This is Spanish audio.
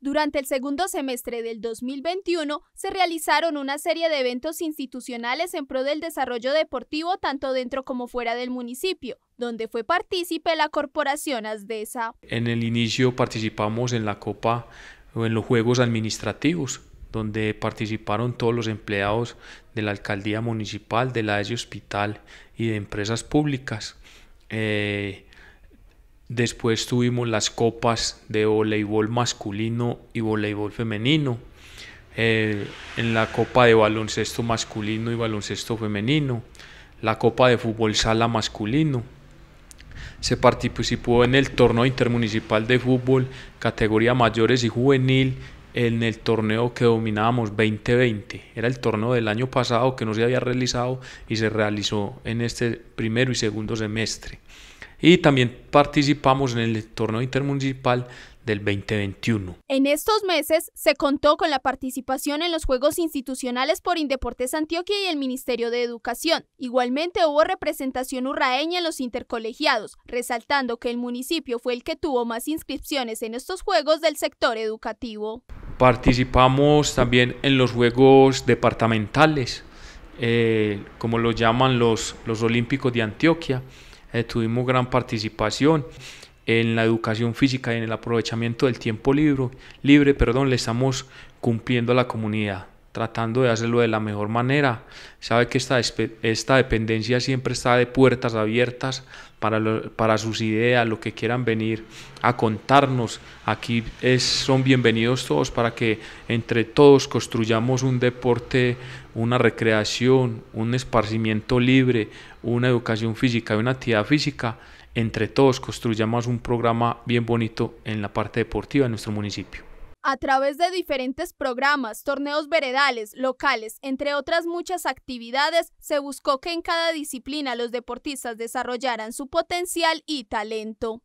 Durante el segundo semestre del 2021 se realizaron una serie de eventos institucionales en pro del desarrollo deportivo tanto dentro como fuera del municipio, donde fue partícipe la Corporación Asdesa. En el inicio participamos en la Copa o en los Juegos Administrativos, donde participaron todos los empleados de la Alcaldía Municipal, de la ESI Hospital y de empresas públicas. Eh, Después tuvimos las copas de voleibol masculino y voleibol femenino. Eh, en la copa de baloncesto masculino y baloncesto femenino. La copa de fútbol sala masculino. Se participó en el torneo intermunicipal de fútbol, categoría mayores y juvenil, en el torneo que dominábamos 2020. Era el torneo del año pasado que no se había realizado y se realizó en este primero y segundo semestre y también participamos en el torneo intermunicipal del 2021. En estos meses se contó con la participación en los Juegos Institucionales por Indeportes Antioquia y el Ministerio de Educación. Igualmente hubo representación urraeña en los intercolegiados, resaltando que el municipio fue el que tuvo más inscripciones en estos Juegos del sector educativo. Participamos también en los Juegos Departamentales, eh, como lo llaman los, los Olímpicos de Antioquia. Eh, tuvimos gran participación en la educación física y en el aprovechamiento del tiempo libre, libre perdón, le estamos cumpliendo a la comunidad tratando de hacerlo de la mejor manera. Sabe que esta, esta dependencia siempre está de puertas abiertas para, para sus ideas, lo que quieran venir a contarnos. Aquí es, son bienvenidos todos para que entre todos construyamos un deporte, una recreación, un esparcimiento libre, una educación física y una actividad física. Entre todos construyamos un programa bien bonito en la parte deportiva de nuestro municipio a través de diferentes programas, torneos veredales, locales, entre otras muchas actividades, se buscó que en cada disciplina los deportistas desarrollaran su potencial y talento.